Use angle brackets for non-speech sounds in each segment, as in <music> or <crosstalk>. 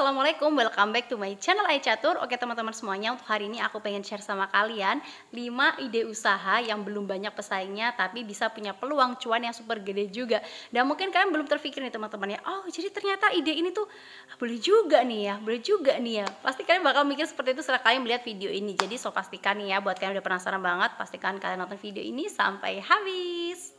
Assalamualaikum, welcome back to my channel Catur. Oke teman-teman semuanya, untuk hari ini aku pengen share sama kalian 5 ide usaha yang belum banyak pesaingnya Tapi bisa punya peluang cuan yang super gede juga Dan mungkin kalian belum terpikir nih teman-teman ya Oh jadi ternyata ide ini tuh ah, boleh juga nih ya, boleh juga nih ya Pasti kalian bakal mikir seperti itu setelah kalian melihat video ini Jadi so pastikan nih ya, buat kalian udah penasaran banget Pastikan kalian nonton video ini sampai habis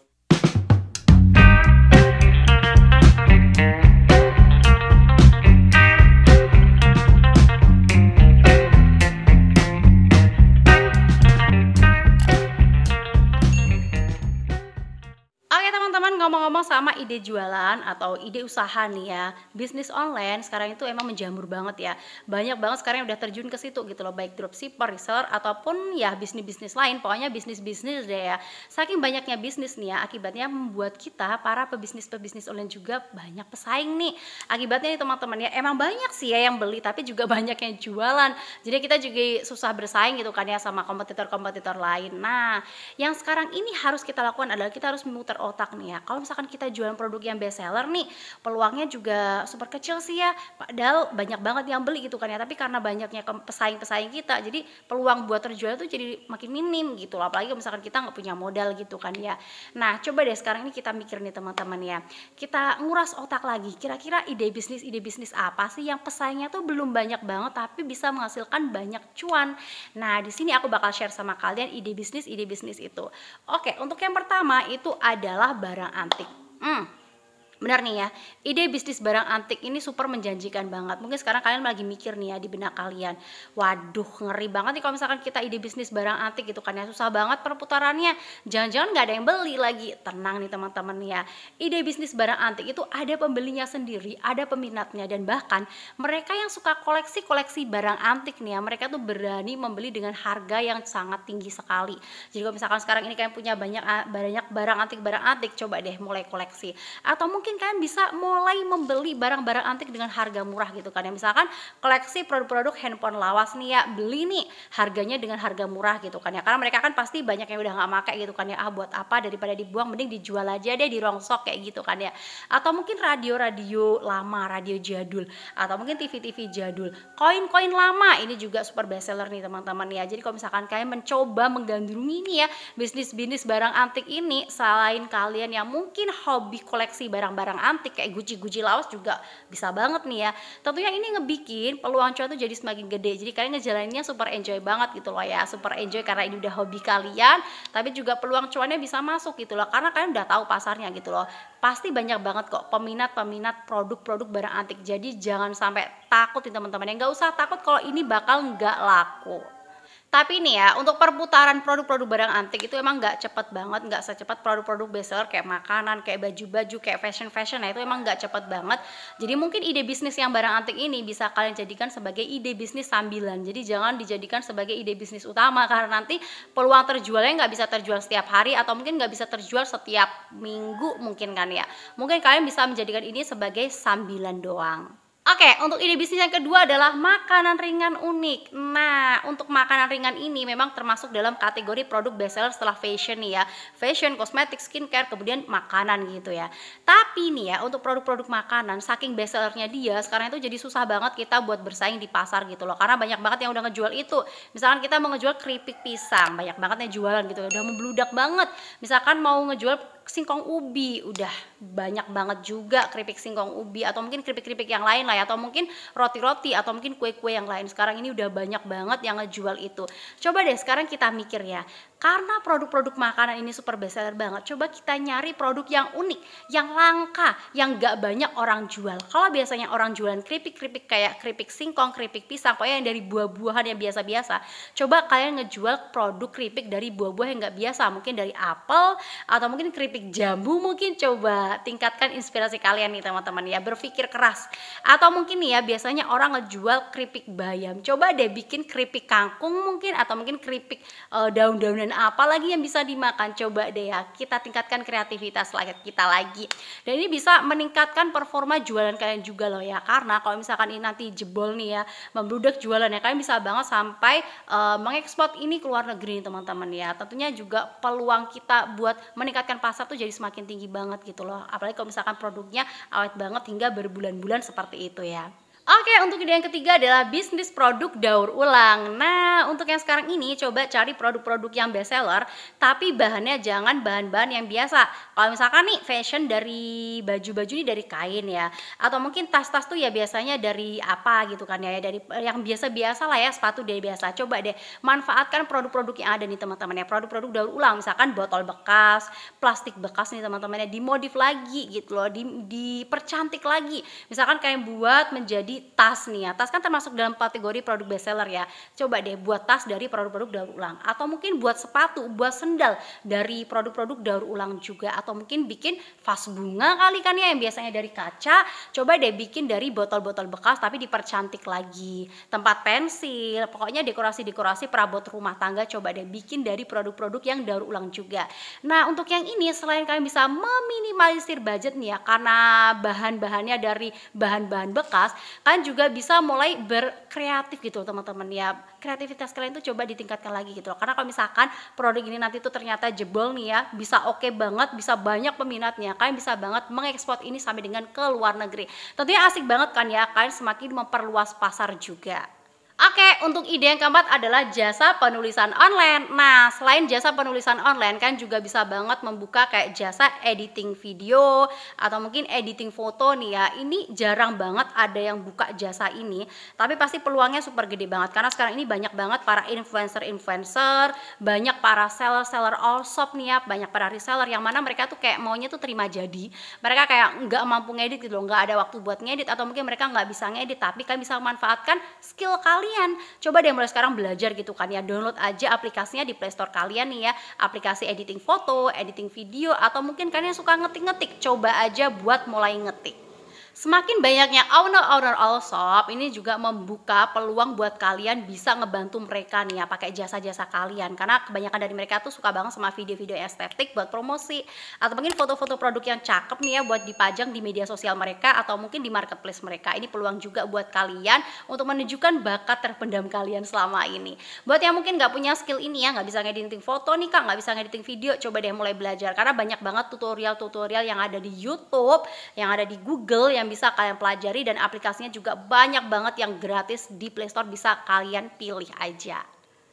ngomong-ngomong sama ide jualan atau ide usaha nih ya, bisnis online sekarang itu emang menjamur banget ya. Banyak banget sekarang yang udah terjun ke situ gitu loh, baik dropshipper, reseller ataupun ya bisnis-bisnis lain. Pokoknya bisnis-bisnis deh ya. Saking banyaknya bisnis nih ya, akibatnya membuat kita para pebisnis-pebisnis online juga banyak pesaing nih. Akibatnya nih teman-teman ya, emang banyak sih ya yang beli tapi juga <laughs> banyak yang jualan. Jadi kita juga susah bersaing gitu kan ya sama kompetitor-kompetitor lain. Nah, yang sekarang ini harus kita lakukan adalah kita harus memutar otak nih ya. Kalau kalau misalkan kita jualan produk yang best seller nih peluangnya juga super kecil sih ya padahal banyak banget yang beli gitu kan ya tapi karena banyaknya pesaing-pesaing kita jadi peluang buat terjual itu jadi makin minim gitu loh apalagi misalkan kita nggak punya modal gitu kan ya nah coba deh sekarang ini kita mikir nih teman-teman ya kita nguras otak lagi kira-kira ide bisnis ide bisnis apa sih yang pesaingnya tuh belum banyak banget tapi bisa menghasilkan banyak cuan nah di sini aku bakal share sama kalian ide bisnis ide bisnis itu oke untuk yang pertama itu adalah barang antik 嗯。benar nih ya ide bisnis barang antik ini super menjanjikan banget mungkin sekarang kalian lagi mikir nih ya di benak kalian waduh ngeri banget nih kalau misalkan kita ide bisnis barang antik gitu kan ya susah banget perputarannya jangan-jangan nggak ada yang beli lagi tenang nih teman-teman ya ide bisnis barang antik itu ada pembelinya sendiri ada peminatnya dan bahkan mereka yang suka koleksi-koleksi barang antik nih ya mereka tuh berani membeli dengan harga yang sangat tinggi sekali jadi kalau misalkan sekarang ini kalian punya banyak banyak barang antik barang antik coba deh mulai koleksi atau mungkin mungkin kalian bisa mulai membeli barang-barang antik dengan harga murah gitu kan ya misalkan koleksi produk-produk handphone lawas nih ya beli nih harganya dengan harga murah gitu kan ya karena mereka kan pasti banyak yang udah nggak pakai gitu kan ya ah buat apa daripada dibuang mending dijual aja deh di rongsok kayak gitu kan ya atau mungkin radio-radio lama radio jadul atau mungkin TV-TV jadul koin-koin lama ini juga super best seller nih teman-teman ya jadi kalau misalkan kalian mencoba menggandrungi nih ya bisnis-bisnis barang antik ini selain kalian yang mungkin hobi koleksi barang-barang barang antik kayak guci-guci laos juga bisa banget nih ya tentunya ini ngebikin peluang cuan tuh jadi semakin gede jadi kalian ngejalaninnya super enjoy banget gitu loh ya super enjoy karena ini udah hobi kalian tapi juga peluang cuannya bisa masuk gitu loh karena kalian udah tahu pasarnya gitu loh pasti banyak banget kok peminat-peminat produk-produk barang antik jadi jangan sampai takut nih teman-teman ya nggak usah takut kalau ini bakal nggak laku tapi nih ya, untuk perputaran produk-produk barang antik itu emang nggak cepet banget, nggak secepat produk-produk bestseller kayak makanan, kayak baju-baju, kayak fashion-fashion, nah itu emang nggak cepet banget. Jadi mungkin ide bisnis yang barang antik ini bisa kalian jadikan sebagai ide bisnis sambilan. Jadi jangan dijadikan sebagai ide bisnis utama karena nanti peluang terjualnya nggak bisa terjual setiap hari atau mungkin nggak bisa terjual setiap minggu mungkin kan ya. Mungkin kalian bisa menjadikan ini sebagai sambilan doang. Oke, okay, untuk ide bisnis yang kedua adalah makanan ringan unik. Nah, untuk makanan ringan ini memang termasuk dalam kategori produk bestseller setelah fashion nih ya. Fashion, cosmetic, skincare, kemudian makanan gitu ya. Tapi nih ya, untuk produk-produk makanan, saking bestsellernya dia, sekarang itu jadi susah banget kita buat bersaing di pasar gitu loh. Karena banyak banget yang udah ngejual itu. Misalkan kita mau ngejual keripik pisang, banyak banget yang jualan gitu. Udah membludak banget. Misalkan mau ngejual singkong ubi udah banyak banget juga keripik singkong ubi atau mungkin keripik-keripik yang lain lah ya atau mungkin roti-roti atau mungkin kue-kue yang lain sekarang ini udah banyak banget yang ngejual itu coba deh sekarang kita mikir ya karena produk-produk makanan ini super bestseller banget, coba kita nyari produk yang unik, yang langka, yang gak banyak orang jual. Kalau biasanya orang jualan keripik-keripik kayak keripik singkong, keripik pisang, pokoknya yang dari buah-buahan yang biasa-biasa, coba kalian ngejual produk keripik dari buah-buah yang gak biasa, mungkin dari apel, atau mungkin keripik jambu mungkin coba tingkatkan inspirasi kalian nih teman-teman ya, berpikir keras. Atau mungkin nih ya, biasanya orang ngejual keripik bayam, coba deh bikin keripik kangkung mungkin, atau mungkin keripik uh, daun-daunan dan apa lagi yang bisa dimakan coba deh ya kita tingkatkan kreativitas kita lagi dan ini bisa meningkatkan performa jualan kalian juga loh ya karena kalau misalkan ini nanti jebol nih ya membludak ya kalian bisa banget sampai uh, mengekspor ini ke luar negeri teman-teman ya tentunya juga peluang kita buat meningkatkan pasar tuh jadi semakin tinggi banget gitu loh apalagi kalau misalkan produknya awet banget hingga berbulan-bulan seperti itu ya Oke, untuk ide yang ketiga adalah bisnis produk daur ulang. Nah, untuk yang sekarang ini coba cari produk-produk yang best seller, tapi bahannya jangan bahan-bahan yang biasa. Kalau misalkan nih fashion dari baju-baju ini dari kain ya, atau mungkin tas-tas tuh ya biasanya dari apa gitu kan ya, ya dari yang biasa-biasa lah ya, sepatu dari biasa. Coba deh manfaatkan produk-produk yang ada nih teman-teman ya, produk-produk daur ulang, misalkan botol bekas, plastik bekas nih teman-teman ya, dimodif lagi gitu loh, dipercantik lagi. Misalkan kayak buat menjadi tas nih ya, tas kan termasuk dalam kategori produk best seller ya. Coba deh buat tas dari produk-produk daur ulang atau mungkin buat sepatu, buat sendal dari produk-produk daur ulang juga atau mungkin bikin vas bunga kali kan ya yang biasanya dari kaca, coba deh bikin dari botol-botol bekas tapi dipercantik lagi. Tempat pensil, pokoknya dekorasi-dekorasi perabot rumah tangga coba deh bikin dari produk-produk yang daur ulang juga. Nah, untuk yang ini selain kalian bisa meminimalisir budget nih ya karena bahan-bahannya dari bahan-bahan bekas, kan juga bisa mulai berkreatif gitu teman-teman ya kreativitas kalian tuh coba ditingkatkan lagi gitu loh. karena kalau misalkan produk ini nanti tuh ternyata jebol nih ya bisa oke okay banget bisa banyak peminatnya kalian bisa banget mengekspor ini sampai dengan ke luar negeri tentunya asik banget kan ya kalian semakin memperluas pasar juga Oke, untuk ide yang keempat adalah jasa penulisan online. Nah, selain jasa penulisan online kan juga bisa banget membuka kayak jasa editing video atau mungkin editing foto nih ya. Ini jarang banget ada yang buka jasa ini, tapi pasti peluangnya super gede banget karena sekarang ini banyak banget para influencer-influencer, banyak para seller-seller all shop nih ya, banyak para reseller yang mana mereka tuh kayak maunya tuh terima jadi. Mereka kayak nggak mampu ngedit gitu loh, nggak ada waktu buat ngedit atau mungkin mereka nggak bisa ngedit tapi kan bisa memanfaatkan skill kalian kalian. Coba deh mulai sekarang belajar gitu kan ya. Download aja aplikasinya di playstore kalian nih ya. Aplikasi editing foto, editing video atau mungkin kalian suka ngetik-ngetik. Coba aja buat mulai ngetik. Semakin banyaknya owner-owner all shop ini juga membuka peluang buat kalian bisa ngebantu mereka nih ya pakai jasa-jasa kalian karena kebanyakan dari mereka tuh suka banget sama video-video estetik buat promosi atau mungkin foto-foto produk yang cakep nih ya buat dipajang di media sosial mereka atau mungkin di marketplace mereka. Ini peluang juga buat kalian untuk menunjukkan bakat terpendam kalian selama ini. Buat yang mungkin nggak punya skill ini ya nggak bisa ngediting foto nih kak nggak bisa ngediting video coba deh mulai belajar karena banyak banget tutorial-tutorial yang ada di YouTube, yang ada di Google, yang yang bisa kalian pelajari dan aplikasinya juga banyak banget yang gratis di Playstore bisa kalian pilih aja.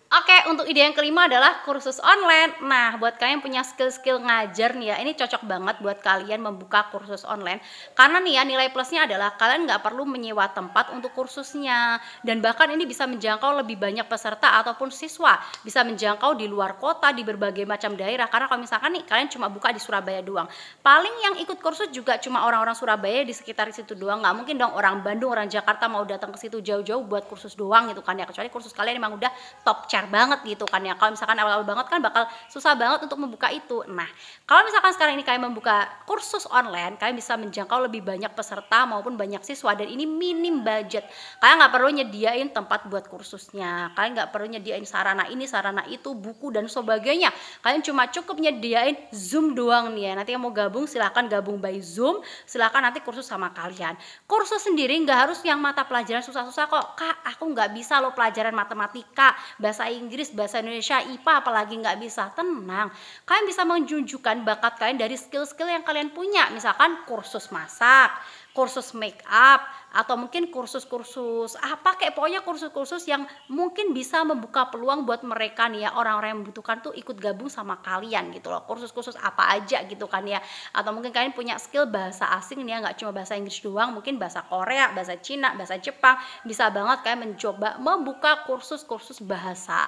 Oke, untuk ide yang kelima adalah kursus online. Nah, buat kalian yang punya skill-skill ngajar nih ya, ini cocok banget buat kalian membuka kursus online. Karena nih ya, nilai plusnya adalah kalian nggak perlu menyewa tempat untuk kursusnya. Dan bahkan ini bisa menjangkau lebih banyak peserta ataupun siswa. Bisa menjangkau di luar kota, di berbagai macam daerah. Karena kalau misalkan nih, kalian cuma buka di Surabaya doang. Paling yang ikut kursus juga cuma orang-orang Surabaya di sekitar situ doang. Nggak mungkin dong orang Bandung, orang Jakarta mau datang ke situ jauh-jauh buat kursus doang gitu kan ya. Kecuali kursus kalian emang udah top chat share banget gitu kan ya kalau misalkan awal-awal banget kan bakal susah banget untuk membuka itu nah kalau misalkan sekarang ini kalian membuka kursus online kalian bisa menjangkau lebih banyak peserta maupun banyak siswa dan ini minim budget kalian nggak perlu nyediain tempat buat kursusnya kalian nggak perlu nyediain sarana ini sarana itu buku dan sebagainya kalian cuma cukup nyediain zoom doang nih ya nanti yang mau gabung silahkan gabung by zoom silahkan nanti kursus sama kalian kursus sendiri nggak harus yang mata pelajaran susah-susah kok kak aku nggak bisa loh pelajaran matematika bahasa Inggris, bahasa Indonesia, IPA apalagi nggak bisa, tenang. Kalian bisa menunjukkan bakat kalian dari skill-skill yang kalian punya, misalkan kursus masak, kursus make up atau mungkin kursus-kursus apa kayak pokoknya kursus-kursus yang mungkin bisa membuka peluang buat mereka nih ya orang-orang yang membutuhkan tuh ikut gabung sama kalian gitu loh kursus-kursus apa aja gitu kan ya atau mungkin kalian punya skill bahasa asing nih ya nggak cuma bahasa Inggris doang mungkin bahasa Korea bahasa Cina bahasa Jepang bisa banget kalian mencoba membuka kursus-kursus bahasa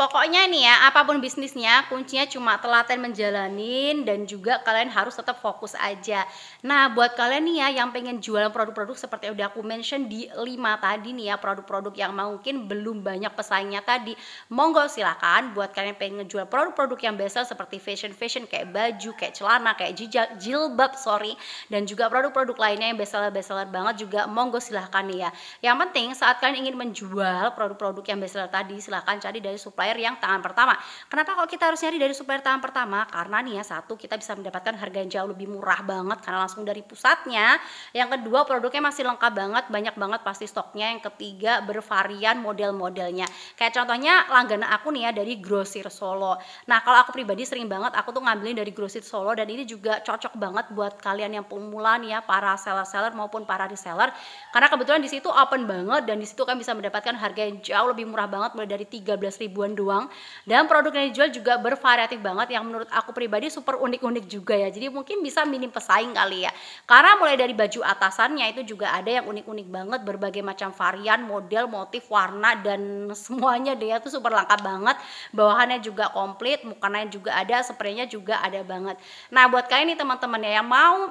Pokoknya nih ya, apapun bisnisnya, kuncinya cuma telaten menjalanin dan juga kalian harus tetap fokus aja. Nah, buat kalian nih ya yang pengen jualan produk-produk seperti yang udah aku mention di 5 tadi nih ya, produk-produk yang mungkin belum banyak pesaingnya tadi, monggo silakan buat kalian yang pengen jual produk-produk yang besar seperti fashion-fashion kayak baju, kayak celana, kayak jijak, jilbab, sorry, dan juga produk-produk lainnya yang bestseller-bestseller banget juga monggo silahkan nih ya. Yang penting saat kalian ingin menjual produk-produk yang bestseller tadi, silahkan cari dari supplier supplier yang tangan pertama. Kenapa kok kita harus nyari dari supplier tangan pertama? Karena nih ya satu kita bisa mendapatkan harga yang jauh lebih murah banget karena langsung dari pusatnya. Yang kedua produknya masih lengkap banget, banyak banget pasti stoknya. Yang ketiga bervarian model-modelnya. Kayak contohnya langganan aku nih ya dari Grosir Solo. Nah kalau aku pribadi sering banget aku tuh ngambilin dari Grosir Solo dan ini juga cocok banget buat kalian yang pemula nih ya para seller-seller maupun para reseller karena kebetulan di situ open banget dan di situ kan bisa mendapatkan harga yang jauh lebih murah banget mulai dari 13 ribuan doang dan produk yang dijual juga bervariatif banget yang menurut aku pribadi super unik-unik juga ya jadi mungkin bisa minim pesaing kali ya karena mulai dari baju atasannya itu juga ada yang unik-unik banget berbagai macam varian model motif warna dan semuanya dia tuh super lengkap banget bawahannya juga komplit mukanya juga ada spraynya juga ada banget nah buat kalian nih teman-teman ya yang mau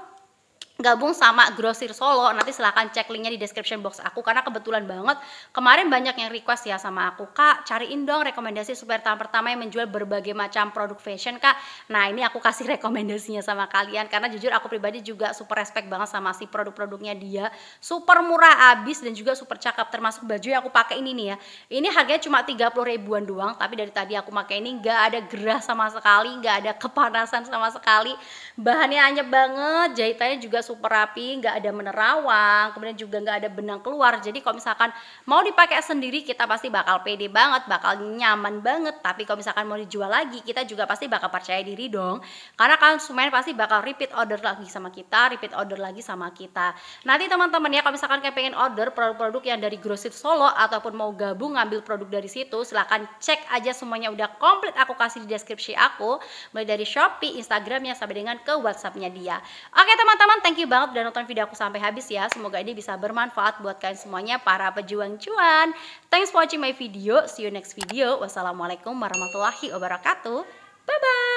gabung sama Grosir Solo nanti silahkan cek linknya di description box aku karena kebetulan banget kemarin banyak yang request ya sama aku kak cariin dong rekomendasi super tahun pertama yang menjual berbagai macam produk fashion kak nah ini aku kasih <laughs> rekomendasinya sama kalian karena jujur aku pribadi juga super respect banget sama si produk-produknya dia super murah abis dan juga super cakep termasuk baju yang aku pakai ini nih ya ini harganya cuma 30 ribuan doang tapi dari tadi aku pakai ini gak ada gerah sama sekali gak ada kepanasan sama sekali bahannya anyep banget jahitannya juga super rapi, nggak ada menerawang, kemudian juga nggak ada benang keluar. Jadi kalau misalkan mau dipakai sendiri kita pasti bakal pede banget, bakal nyaman banget. Tapi kalau misalkan mau dijual lagi kita juga pasti bakal percaya diri dong. Karena konsumen pasti bakal repeat order lagi sama kita, repeat order lagi sama kita. Nanti teman-teman ya kalau misalkan kayak pengen order produk-produk yang dari Grosir Solo ataupun mau gabung ngambil produk dari situ, silahkan cek aja semuanya udah komplit aku kasih di deskripsi aku. Mulai dari Shopee, Instagramnya sampai dengan ke WhatsAppnya dia. Oke teman-teman, thank you you banget udah nonton video aku sampai habis ya. Semoga ini bisa bermanfaat buat kalian semuanya para pejuang cuan. Thanks for watching my video. See you next video. Wassalamualaikum warahmatullahi wabarakatuh. Bye bye.